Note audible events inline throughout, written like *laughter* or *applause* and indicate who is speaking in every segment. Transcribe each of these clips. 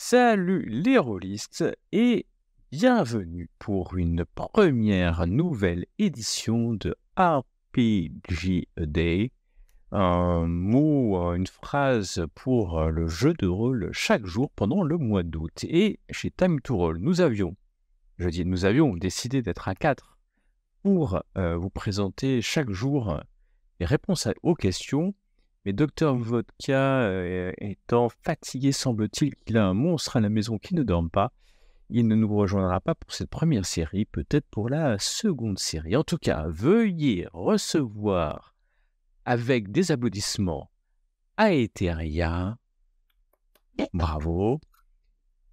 Speaker 1: Salut les rôlistes et bienvenue pour une première nouvelle édition de RPG Day, un mot, une phrase pour euh, le jeu de rôle chaque jour pendant le mois d'août. Et chez Time to Roll, nous avions, je dis nous avions décidé d'être à 4 pour euh, vous présenter chaque jour euh, les réponses aux questions mais Docteur Vodka euh, étant fatigué, semble-t-il qu'il a un monstre à la maison qui ne dort pas, il ne nous rejoindra pas pour cette première série, peut-être pour la seconde série. En tout cas, veuillez recevoir avec des applaudissements Aetheria. Bravo.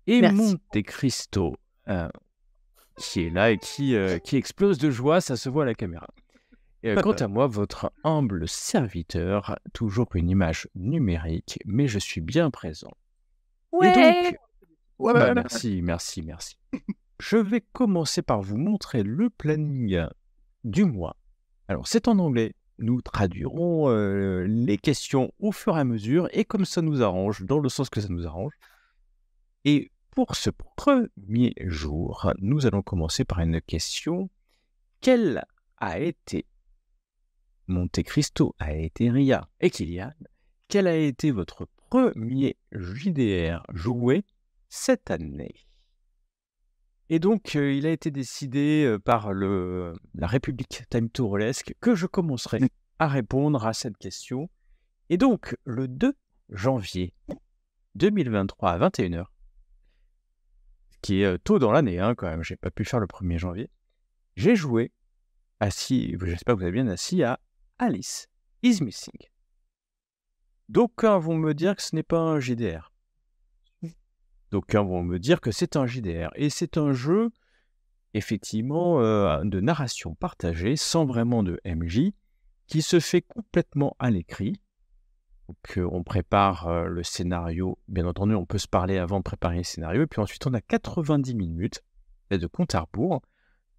Speaker 1: Et Monte Cristo, euh, qui est là et euh, qui explose de joie, ça se voit à la caméra. Euh, quant à moi, votre humble serviteur, toujours une image numérique, mais je suis bien présent. Bah, ouais. merci, merci, merci. je vais commencer par vous montrer le planning du mois. Alors, c'est en anglais. Nous traduirons euh, les questions au fur et à mesure et comme ça nous arrange, dans le sens que ça nous arrange. Et pour ce premier jour, nous allons commencer par une question. Quelle a été Monte Cristo a été Ria. Et Kylian, quel a été votre premier JDR joué cette année et donc, euh, il a été décidé euh, par le, la République Time Tourlesque que je commencerai à répondre à cette question. Et donc, le 2 janvier 2023 à 21h, ce qui est euh, tôt dans l'année hein, quand même, j'ai pas pu faire le 1er janvier, j'ai joué assis, j'espère que vous avez bien assis, à Alice is missing. D'aucuns vont me dire que ce n'est pas un JDR. D'aucuns vont me dire que c'est un JDR. Et c'est un jeu, effectivement, euh, de narration partagée, sans vraiment de MJ, qui se fait complètement à l'écrit. Donc, euh, on prépare euh, le scénario. Bien entendu, on peut se parler avant de préparer le scénario. Et puis ensuite, on a 90 minutes de compte à rebours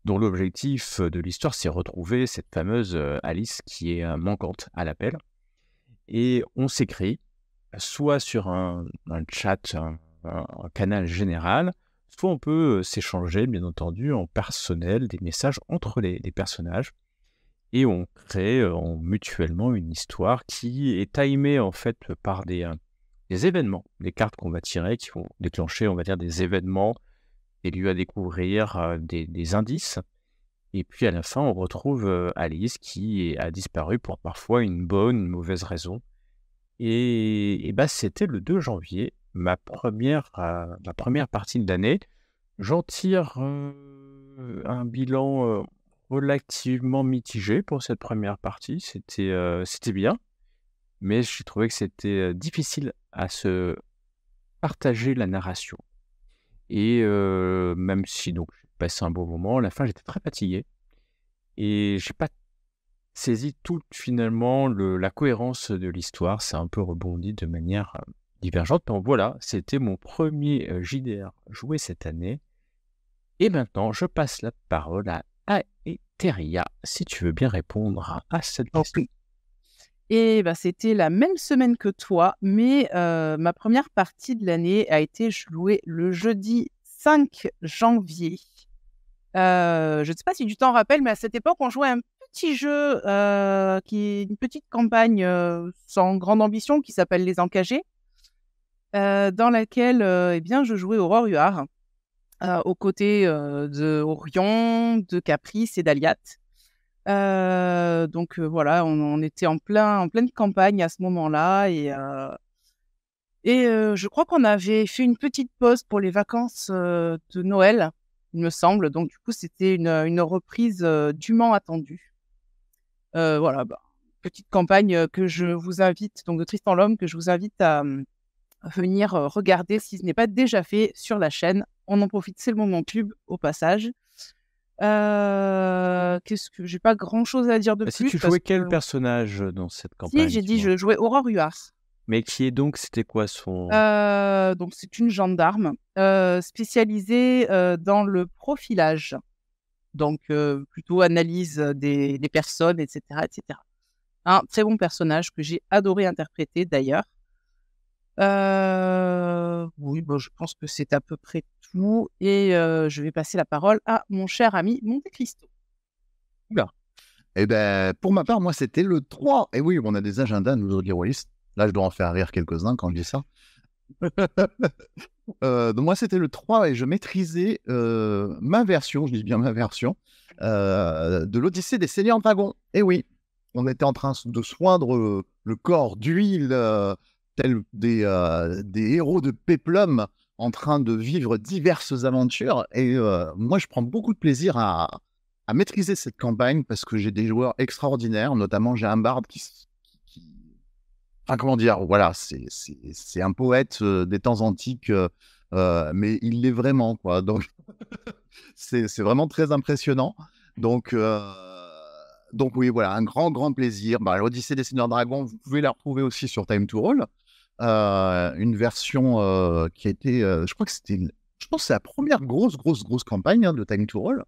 Speaker 1: dont l'objectif de l'histoire, c'est retrouver cette fameuse Alice qui est manquante à l'appel. Et on s'écrit, soit sur un, chat, un, canal général, soit on peut s'échanger, bien entendu, en personnel, des messages entre les, personnages. Et on crée mutuellement une histoire qui est timée en fait par des, des événements, des cartes qu'on va tirer qui vont déclencher, on va dire, des événements des à découvrir, des, indices. Et puis à la fin, on retrouve Alice qui a disparu pour parfois une bonne, une mauvaise raison. Et, et bah, c'était le 2 janvier, ma première, première partie de l'année. J'en tire un bilan relativement mitigé pour cette première partie. C'était c'était bien, mais j'ai trouvé que c'était difficile à se partager la narration. Et même si donc j'ai passé un bon moment, à la fin j'étais très fatigué et j'ai pas saisi toute finalement la cohérence de l'histoire. Ça un peu rebondi de manière divergente. Donc voilà, c'était mon premier JDR joué cette année. Et maintenant, je passe la parole à Aetheria, si tu veux bien répondre à cette question.
Speaker 2: Et bah, c'était la même semaine que toi, mais euh, ma première partie de l'année a été jouée le jeudi 5 janvier. Euh, je ne sais pas si tu t'en rappelles, mais à cette époque, on jouait un petit jeu euh, qui est une petite campagne sans grande ambition qui s'appelle Les Encagés, dans laquelle eh bien, je jouais Aurore Huard aux côtés de Orion, de Caprice et d'Aliat. Euh, donc euh, voilà, on, était en plein en pleine campagne à ce moment-là et euh, et je crois qu'on avait fait une petite pause pour les vacances de Noël, il me semble. Donc du coup, c'était une, reprise dûment attendue. voilà, bah, petite campagne que je vous invite donc de Tristan Lhomme que je vous invite à, venir regarder si ce n'est pas déjà fait sur la chaîne. On en profite, c'est le moment pub au passage. Qu'est-ce que j'ai pas grand chose à dire de bah, plus. Si tu jouais quel
Speaker 1: personnage euh, dans cette campagne Si j'ai dit, je
Speaker 2: jouais Aurore Huas.
Speaker 1: Mais qui est donc, c'était quoi son
Speaker 2: Donc c'est une gendarme spécialisée dans le profilage, donc plutôt analyse des, des, personnes, etc., etc. Un très bon personnage que j'ai adoré interpréter d'ailleurs. Euh, oui, bon, je pense que c'est à peu près tout. Et euh, je vais passer la parole à mon cher ami Montecristo.
Speaker 3: Oula. Eh ben, pour ma part, moi, c'était le 3. Et eh oui, on a des agendas, nous, audiovisualistes. Là, je dois en faire rire quelques-uns quand je dis ça. *laughs* Euh, moi, c'était le 3 et je maîtrisais ma version, je dis bien ma version, de l'Odyssée des Seigneurs Dragons. Et eh oui, on était en train de soindre le corps d'huile tels des, euh, des héros de péplum en train de vivre diverses aventures. Et euh, moi, je prends beaucoup de plaisir à, maîtriser cette campagne parce que j'ai des joueurs extraordinaires, notamment j'ai un barde qui, comment dire, voilà, c'est un poète euh, des temps antiques, mais il l'est vraiment, quoi. Donc, *laughs* c'est vraiment très impressionnant. Donc, donc oui, voilà, un grand, grand plaisir. Bah, L'Odyssée des Seigneurs Dragons, vous pouvez la retrouver aussi sur Time to Roll. Euh, une version euh, qui a été, euh, je crois que c'était, je pense, c'est la première grosse, grosse, grosse campagne hein, de Time to Roll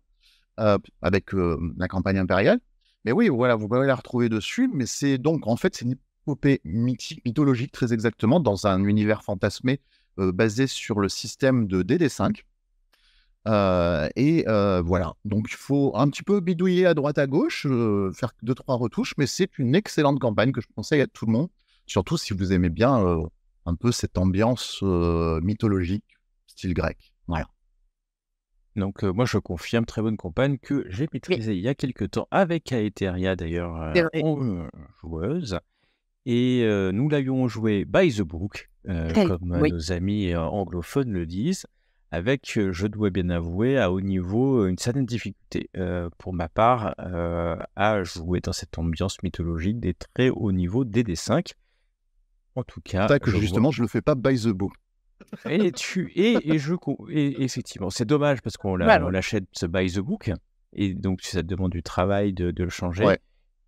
Speaker 3: avec la campagne impériale. Mais oui, voilà, vous pouvez la retrouver dessus. Mais c'est donc, en fait, c'est une épopée mythique, mythologique très exactement, dans un univers fantasmé basé sur le système de DD5. et voilà, donc il faut un petit peu bidouiller à droite à gauche, faire deux trois retouches, mais c'est une excellente campagne que je conseille à tout le monde. Surtout si vous aimez bien euh, un peu cette ambiance
Speaker 1: euh, mythologique, style grec. Voilà. Donc euh, moi je confirme, très bonne compagne, que j'ai maîtrisé il y a quelques temps avec Aetheria d'ailleurs, joueuse. Et nous l'avions joué by the book, comme nos amis anglophones le disent avec, je dois bien avouer, à haut niveau, une certaine difficulté pour ma part à jouer dans cette ambiance mythologique des très hauts niveaux DD5. En tout cas, que je justement, je le fais pas by the book. Et tu et, et je et effectivement, c'est dommage parce qu'on bah l'achète ce by the book et donc ça demande du travail de, le changer.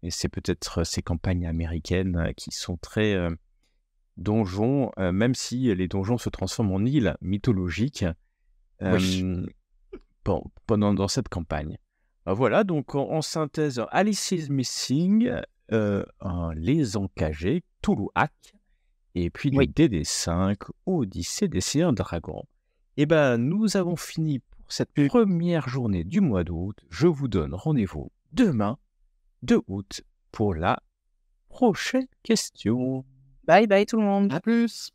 Speaker 1: Et c'est peut-être euh, ces campagnes américaines euh, qui sont très euh, donjons, même si les donjons se transforment en îles mythologiques. pendant dans cette campagne. Ben voilà, donc en, synthèse, Alice is Missing, Les Encagés, Toulouac, et puis DD5 Odyssey, Odyssée 1 Dragon. Eh Et ben, nous avons fini pour cette première journée du mois d'août. Je vous donne rendez-vous demain, 2 août, pour la prochaine question. Bye bye tout le monde. À plus.